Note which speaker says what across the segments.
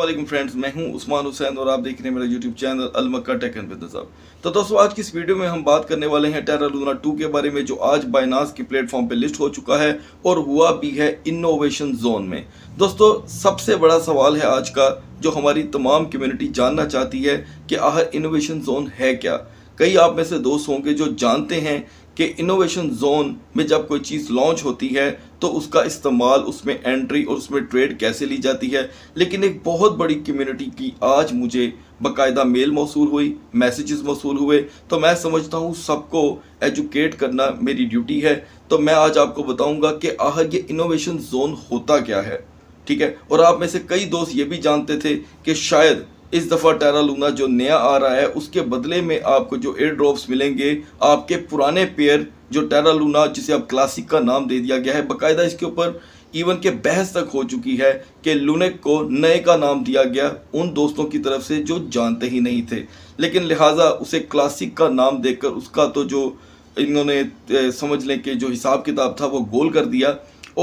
Speaker 1: अल्लाम फ्रेंड्स मैं हूं उस्मान हुसैन और आप देख रहे हैं मेरा यूट्यूब चैनल अलमक्का टेक एंड बिजनेस अब तो दोस्तों आज की इस वीडियो में हम बात करने वाले हैं टेरा लूना टू के बारे में जो आज बाइनास के प्लेटफॉर्म पे लिस्ट हो चुका है और हुआ भी है इनोवेशन जोन में दोस्तों सबसे बड़ा सवाल है आज का जो हमारी तमाम कम्यूनिटी जानना चाहती है कि आह इनोवेशन जोन है क्या कई आप में से दोस्त होंगे जो जानते हैं कि इनोवेशन जोन में जब कोई चीज़ लॉन्च होती है तो उसका इस्तेमाल उसमें एंट्री और उसमें ट्रेड कैसे ली जाती है लेकिन एक बहुत बड़ी कम्युनिटी की आज मुझे बाकायदा मेल मौसू हुई मैसेजेस मौसू हुए तो मैं समझता हूँ सबको एजुकेट करना मेरी ड्यूटी है तो मैं आज आपको बताऊँगा कि आहर ये इनोवेशन जोन होता क्या है ठीक है और आप में से कई दोस्त ये भी जानते थे कि शायद इस दफ़ा टेरा लूना जो नया आ रहा है उसके बदले में आपको जो एयर ड्रॉप्स मिलेंगे आपके पुराने पेयर जो टेरा लूना जिसे आप क्लासिक का नाम दे दिया गया है बाकायदा इसके ऊपर इवन के बहस तक हो चुकी है कि लुनेक को नए का नाम दिया गया उन दोस्तों की तरफ से जो जानते ही नहीं थे लेकिन लिहाजा उसे क्लासिक का नाम देकर उसका तो जो इन्होंने समझ लें कि जो हिसाब किताब था वो गोल कर दिया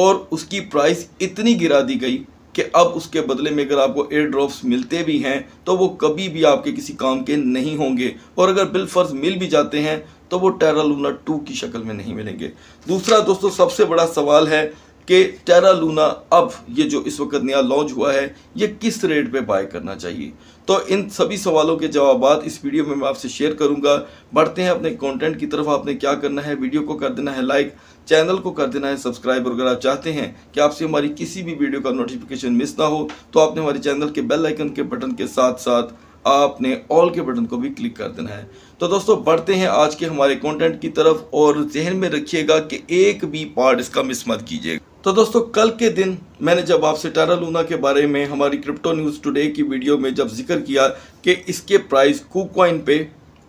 Speaker 1: और उसकी प्राइस इतनी गिरा दी गई कि अब उसके बदले में अगर आपको एयर ड्रॉप्स मिलते भी हैं तो वो कभी भी आपके किसी काम के नहीं होंगे और अगर बिल फर्ज मिल भी जाते हैं तो वो टेरा लूना टू की शक्ल में नहीं मिलेंगे दूसरा दोस्तों सबसे बड़ा सवाल है कि टेरा लूना अब ये जो इस वक्त नया लॉन्च हुआ है ये किस रेट पे बाय करना चाहिए तो इन सभी सवालों के जवाब इस वीडियो में मैं आपसे शेयर करूंगा बढ़ते हैं अपने कंटेंट की तरफ आपने क्या करना है वीडियो को कर देना है लाइक चैनल को कर देना है सब्सक्राइब और अगर आप चाहते हैं कि आपसे हमारी किसी भी वीडियो का नोटिफिकेशन मिस ना हो तो आपने हमारे चैनल के बेल आइकन के बटन के साथ साथ आपने ऑल के बटन को भी क्लिक कर देना है तो दोस्तों बढ़ते हैं आज के हमारे कंटेंट की तरफ और जहन में रखिएगा कि एक भी पार्ट इसका मिस मत कीजिएगा तो दोस्तों कल के दिन मैंने जब आपसे टारा लूना के बारे में हमारी क्रिप्टो न्यूज़ टुडे की वीडियो में जब जिक्र किया कि इसके प्राइस कुकॉइन पे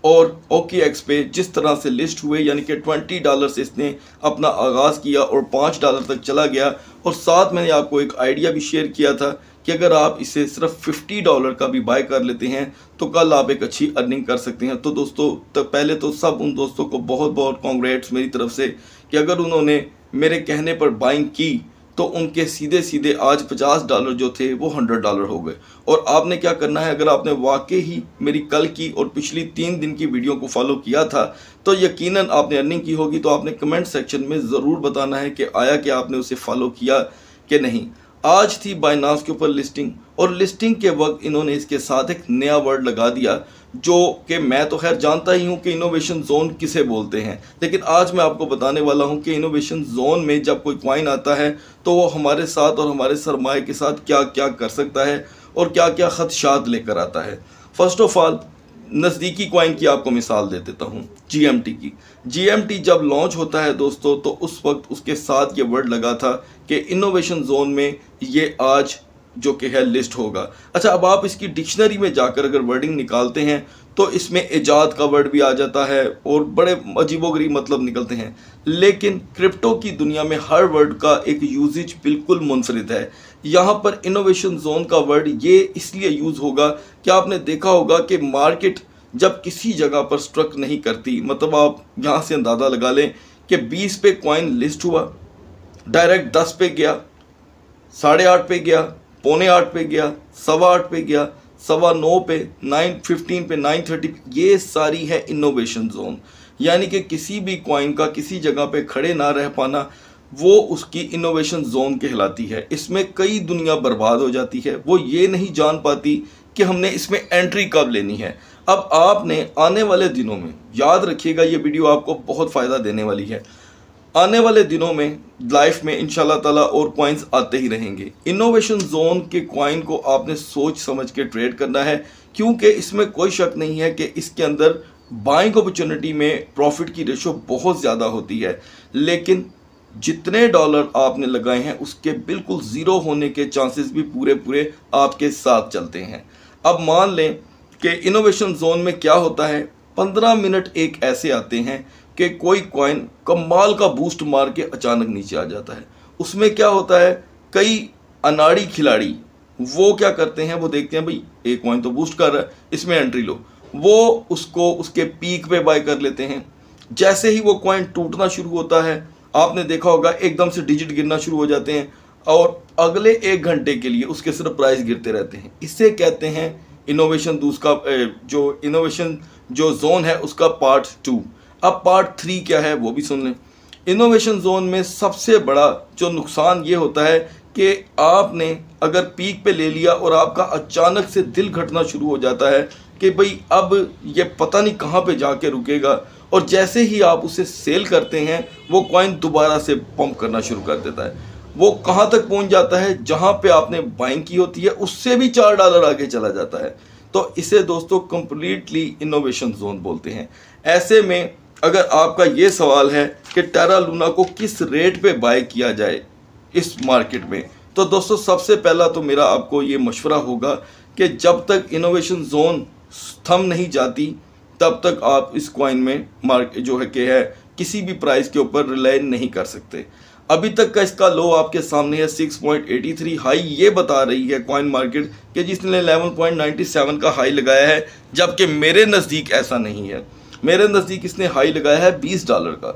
Speaker 1: और ओके एक्स पे जिस तरह से लिस्ट हुए यानी कि ट्वेंटी डॉलर से इसने अपना आगाज़ किया और पाँच डॉलर तक चला गया और साथ मैंने आपको एक आइडिया भी शेयर किया था कि अगर आप इसे सिर्फ फिफ्टी डॉलर का भी बाय कर लेते हैं तो कल आप एक अच्छी अर्निंग कर सकते हैं तो दोस्तों तो पहले तो सब उन दोस्तों को बहुत बहुत कॉन्ग्रेट्स मेरी तरफ से कि अगर उन्होंने मेरे कहने पर बाइंग की तो उनके सीधे सीधे आज पचास डॉलर जो थे वो हंड्रेड डॉलर हो गए और आपने क्या करना है अगर आपने वाकई ही मेरी कल की और पिछली तीन दिन की वीडियो को फॉलो किया था तो यकीनन आपने अर्निंग की होगी तो आपने कमेंट सेक्शन में ज़रूर बताना है कि आया कि आपने उसे फॉलो किया कि नहीं आज थी बाइनास के ऊपर लिस्टिंग और लिस्टिंग के वक्त इन्होंने इसके साथ एक नया वर्ड लगा दिया जो कि मैं तो खैर जानता ही हूँ कि इनोवेशन जोन किसे बोलते हैं लेकिन आज मैं आपको बताने वाला हूँ कि इनोवेशन जोन में जब कोई क्वाइन आता है तो वो हमारे साथ और हमारे सरमाए के साथ क्या क्या कर सकता है और क्या क्या ख़दशात लेकर आता है फ़र्स्ट ऑफ़ ऑल नज़दीकी क्वाइन की आपको मिसाल दे देता हूँ जी की जी जब लॉन्च होता है दोस्तों तो उस वक्त उसके साथ ये वर्ड लगा था कि इनोवेशन जोन में ये आज जो कि है लिस्ट होगा अच्छा अब आप इसकी डिक्शनरी में जाकर अगर वर्डिंग निकालते हैं तो इसमें ईजाद का वर्ड भी आ जाता है और बड़े अजीबोगरीब मतलब निकलते हैं लेकिन क्रिप्टो की दुनिया में हर वर्ड का एक यूजेज बिल्कुल मुनफरद है यहाँ पर इनोवेशन जोन का वर्ड ये इसलिए यूज़ होगा कि आपने देखा होगा कि मार्केट जब किसी जगह पर स्ट्रक नहीं करती मतलब आप यहाँ से अंदाज़ा लगा लें कि बीस पे कॉइन लिस्ट हुआ डायरेक्ट दस पे गया साढ़े आठ पे गया पौने आठ पे गया सवा आठ पे गया सवा नौ पे नाइन फिफ्टीन पे नाइन थर्टी ये सारी है इनोवेशन जोन यानी कि किसी भी कॉइन का किसी जगह पे खड़े ना रह पाना वो उसकी इनोवेशन जोन कहलाती है इसमें कई दुनिया बर्बाद हो जाती है वो ये नहीं जान पाती कि हमने इसमें एंट्री कब लेनी है अब आपने आने वाले दिनों में याद रखिएगा ये वीडियो आपको बहुत फ़ायदा देने वाली है आने वाले दिनों में लाइफ में इंशाल्लाह ताला और कॉइन्स आते ही रहेंगे इनोवेशन जोन के कॉइन को आपने सोच समझ के ट्रेड करना है क्योंकि इसमें कोई शक नहीं है कि इसके अंदर बाइंग अपॉर्चुनिटी में प्रॉफिट की रेशो बहुत ज़्यादा होती है लेकिन जितने डॉलर आपने लगाए हैं उसके बिल्कुल ज़ीरो होने के चांसेस भी पूरे पूरे आपके साथ चलते हैं अब मान लें कि इनोवेशन जोन में क्या होता है पंद्रह मिनट एक ऐसे आते हैं कि कोई कॉइन कमाल का बूस्ट मार के अचानक नीचे आ जाता है उसमें क्या होता है कई अनाड़ी खिलाड़ी वो क्या करते हैं वो देखते हैं भाई एक कॉइन तो बूस्ट कर रहा है इसमें एंट्री लो वो उसको उसके पीक पे बाय कर लेते हैं जैसे ही वो कॉइन टूटना शुरू होता है आपने देखा होगा एकदम से डिजिट गिरना शुरू हो जाते हैं और अगले एक घंटे के लिए उसके सिर्फ प्राइस गिरते रहते हैं इसे कहते हैं इनोवेशन दूसरा जो इनोवेशन जो जोन है उसका पार्ट टू अब पार्ट थ्री क्या है वो भी सुन लें इनोवेशन जोन में सबसे बड़ा जो नुकसान ये होता है कि आपने अगर पीक पे ले लिया और आपका अचानक से दिल घटना शुरू हो जाता है कि भाई अब ये पता नहीं कहाँ पे जाके रुकेगा और जैसे ही आप उसे सेल करते हैं वो कॉइन दोबारा से पंप करना शुरू कर देता है वो कहाँ तक पहुँच जाता है जहाँ पे आपने बाइंग की होती है उससे भी चार डॉलर आगे चला जाता है तो इसे दोस्तों कम्प्लीटली इनोवेशन जोन बोलते हैं ऐसे में अगर आपका ये सवाल है कि टेरा लूना को किस रेट पे बाय किया जाए इस मार्केट में तो दोस्तों सबसे पहला तो मेरा आपको ये मशवरा होगा कि जब तक इनोवेशन जोन थम नहीं जाती तब तक आप इस कॉइन में मार्केट जो है कि है किसी भी प्राइस के ऊपर रिलाय नहीं कर सकते अभी तक का इसका लो आपके सामने है 6.83 हाई ये बता रही है कॉइन मार्केट कि जिसने 11.97 का हाई लगाया है जबकि मेरे नज़दीक ऐसा नहीं है मेरे नज़दीक इसने हाई लगाया है 20 डॉलर का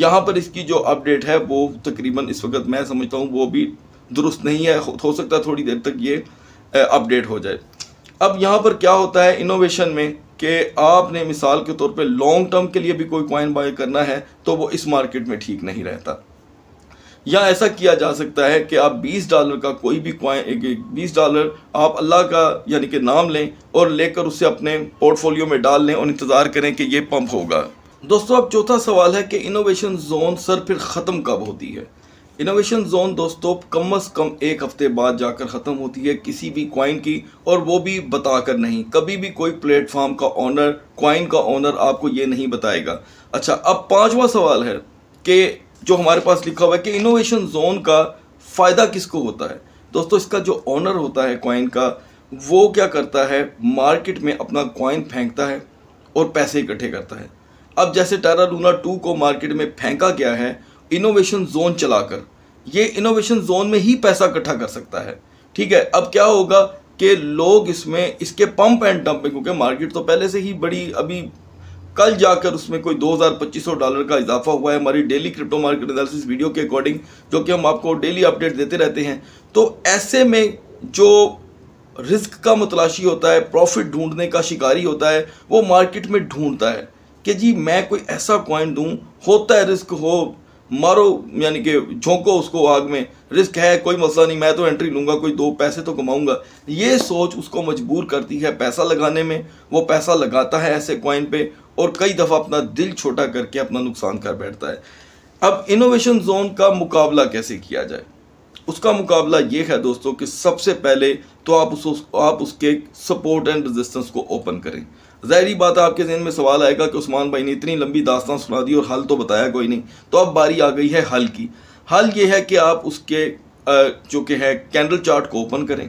Speaker 1: यहाँ पर इसकी जो अपडेट है वो तकरीबन इस वक्त मैं समझता हूँ वो भी दुरुस्त नहीं है हो सकता थोड़ी देर तक ये अपडेट हो जाए अब यहाँ पर क्या होता है इनोवेशन में कि आपने मिसाल के तौर पे लॉन्ग टर्म के लिए भी कोई कॉइन बाय करना है तो वो इस मार्केट में ठीक नहीं रहता या ऐसा किया जा सकता है कि आप 20 डॉलर का कोई भी एक बीस डॉलर आप अल्लाह का यानी कि नाम लें और लेकर उसे अपने पोर्टफोलियो में डाल लें और इंतज़ार करें कि ये पम्प होगा दोस्तों अब चौथा सवाल है कि इनोवेशन जोन सर फिर ख़त्म कब होती है इनोवेशन जोन दोस्तों कम अज़ कम एक हफ़्ते बाद जाकर ख़त्म होती है किसी भी क्वाइन की और वो भी बताकर नहीं कभी भी कोई प्लेटफॉर्म का ऑनर क्वाइन का ऑनर आपको ये नहीं बताएगा अच्छा अब पांचवा सवाल है कि जो हमारे पास लिखा हुआ है कि इनोवेशन जोन का फ़ायदा किसको होता है दोस्तों इसका जो ऑनर होता है कॉइन का वो क्या करता है मार्केट में अपना कॉइन फेंकता है और पैसे इकट्ठे करता है अब जैसे टारा लूना टू को मार्केट में फेंका गया है इनोवेशन जोन चलाकर ये इनोवेशन जोन में ही पैसा इकट्ठा कर सकता है ठीक है अब क्या होगा कि लोग इसमें इसके पंप एंड में क्योंकि मार्केट तो पहले से ही बड़ी अभी कल जाकर उसमें कोई सौ डॉलर का इजाफा हुआ है हमारी daily crypto market analysis video के अकॉर्डिंग जो कि हम आपको डेली अपडेट देते रहते हैं तो ऐसे में जो रिस्क का मतलाशी होता है प्रॉफिट ढूंढने का शिकारी होता है वो मार्केट में ढूंढता है कि जी मैं कोई ऐसा कॉइन दूँ होता है रिस्क हो मारो यानी कि झोंको उसको आग में रिस्क है कोई मसला नहीं मैं तो एंट्री लूँगा कोई दो पैसे तो कमाऊँगा ये सोच उसको मजबूर करती है पैसा लगाने में वो पैसा लगाता है ऐसे कॉइन पे और कई दफ़ा अपना दिल छोटा करके अपना नुकसान कर बैठता है अब इनोवेशन जोन का मुकाबला कैसे किया जाए उसका मुकाबला ये है दोस्तों कि सबसे पहले तो आप उस आप उसके सपोर्ट एंड रेजिस्टेंस को ओपन करें जहरी बात है आपके जहन में सवाल आएगा कि उस्मान भाई ने इतनी लंबी दास्तान सुना दी और हल तो बताया कोई नहीं तो अब बारी आ गई है हल की हल ये है कि आप उसके जो कि है कैंडल चार्ट को ओपन करें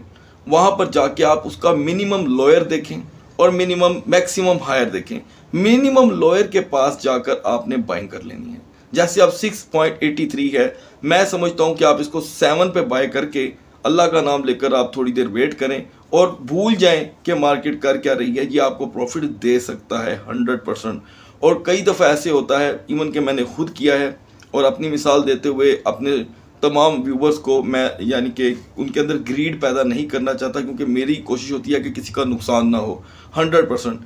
Speaker 1: वहाँ पर जाके आप उसका मिनिमम लॉयर देखें और मिनिमम मैक्सिमम हायर देखें मिनिमम लॉयर के पास जाकर आपने बाइंग कर लेनी है जैसे आप 6.83 है मैं समझता हूँ कि आप इसको सेवन पे बाय करके अल्लाह का नाम लेकर आप थोड़ी देर वेट करें और भूल जाएं कि मार्केट कर क्या रही है ये आपको प्रॉफिट दे सकता है हंड्रेड परसेंट और कई दफ़ा ऐसे होता है इवन कि मैंने खुद किया है और अपनी मिसाल देते हुए अपने तमाम व्यूवर्स को मैं यानी कि उनके अंदर ग्रीड पैदा नहीं करना चाहता क्योंकि मेरी कोशिश होती है कि किसी का नुकसान ना हो हंड्रेड परसेंट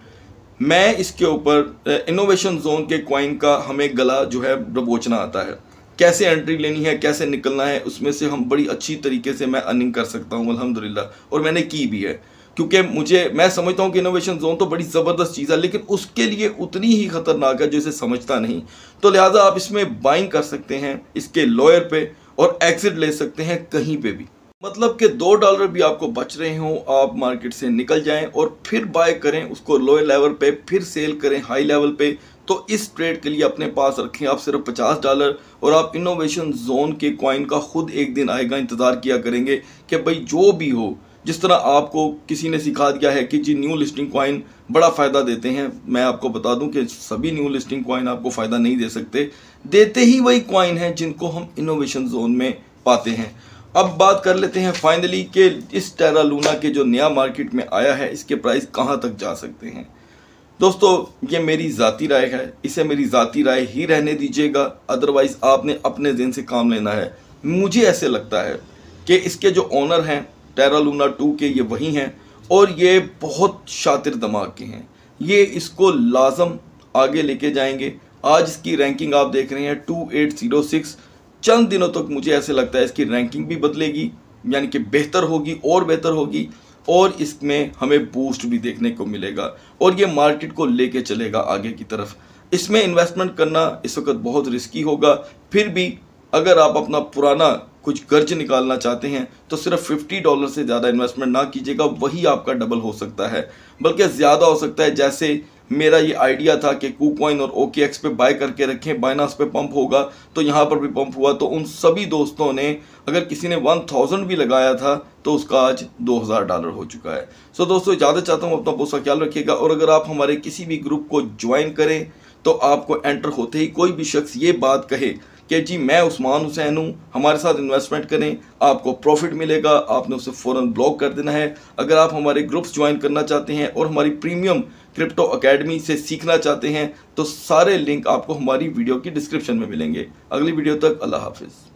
Speaker 1: मैं इसके ऊपर इनोवेशन जोन के क्वाइन का हमें गला जो है डबोचना आता है कैसे एंट्री लेनी है कैसे निकलना है उसमें से हम बड़ी अच्छी तरीके से मैं अर्निंग कर सकता हूँ अलहमदिल्ला और मैंने की भी है क्योंकि मुझे मैं समझता हूँ कि इनोवेशन जोन तो बड़ी ज़बरदस्त चीज़ है लेकिन उसके लिए उतनी ही ख़तरनाक है जो इसे समझता नहीं तो लिहाजा आप इसमें बाइंग कर सकते हैं इसके लॉयर पे और एग्ज़िट ले सकते हैं कहीं पे भी मतलब कि दो डॉलर भी आपको बच रहे हों आप मार्केट से निकल जाएं और फिर बाय करें उसको लोअर लेवल पे फिर सेल करें हाई लेवल पे तो इस ट्रेड के लिए अपने पास रखें आप सिर्फ पचास डॉलर और आप इनोवेशन जोन के कॉइन का खुद एक दिन आएगा इंतज़ार किया करेंगे कि भाई जो भी हो जिस तरह आपको किसी ने सिखा दिया है कि जी न्यू लिस्टिंग कॉइन बड़ा फ़ायदा देते हैं मैं आपको बता दूं कि सभी न्यू लिस्टिंग कॉइन आपको फ़ायदा नहीं दे सकते देते ही वही कॉइन हैं जिनको हम इनोवेशन जोन में पाते हैं अब बात कर लेते हैं फाइनली कि इस टेरा लूना के जो नया मार्केट में आया है इसके प्राइस कहाँ तक जा सकते हैं दोस्तों ये मेरी ज़ाती राय है इसे मेरी ज़ाती राय ही रहने दीजिएगा अदरवाइज़ आपने अपने दिन से काम लेना है मुझे ऐसे लगता है कि इसके जो ऑनर हैं टेरा लूना टू के ये वही हैं और ये बहुत शातिर दिमाग के हैं ये इसको लाजम आगे लेके जाएंगे आज इसकी रैंकिंग आप देख रहे हैं टू एट ज़ीरो सिक्स चंद दिनों तक तो मुझे ऐसे लगता है इसकी रैंकिंग भी बदलेगी यानी कि बेहतर होगी और बेहतर होगी और इसमें हमें बूस्ट भी देखने को मिलेगा और ये मार्केट को लेके चलेगा आगे की तरफ इसमें इन्वेस्टमेंट करना इस वक्त बहुत रिस्की होगा फिर भी अगर आप अपना पुराना कुछ कर्ज निकालना चाहते हैं तो सिर्फ 50 डॉलर से ज़्यादा इन्वेस्टमेंट ना कीजिएगा वही आपका डबल हो सकता है बल्कि ज़्यादा हो सकता है जैसे मेरा ये आइडिया था कि कू और ओके एक्स पे बाय करके रखें बाइनास पे पंप होगा तो यहाँ पर भी पंप हुआ तो उन सभी दोस्तों ने अगर किसी ने वन थाउजेंड भी लगाया था तो उसका आज दो हज़ार डॉलर हो चुका है सो दोस्तों ज़्यादा चाहता हूँ अपना बहुत ख्याल रखिएगा और अगर आप हमारे किसी भी ग्रुप को ज्वाइन करें तो आपको एंटर होते ही कोई भी शख्स ये बात कहे कि जी मैं उस्मान हुसैन हूँ हमारे साथ इन्वेस्टमेंट करें आपको प्रॉफिट मिलेगा आपने उसे फ़ौर ब्लॉक कर देना है अगर आप हमारे ग्रुप्स ज्वाइन करना चाहते हैं और हमारी प्रीमियम क्रिप्टो अकेडमी से सीखना चाहते हैं तो सारे लिंक आपको हमारी वीडियो की डिस्क्रिप्शन में मिलेंगे अगली वीडियो तक अल्लाह हाफिज़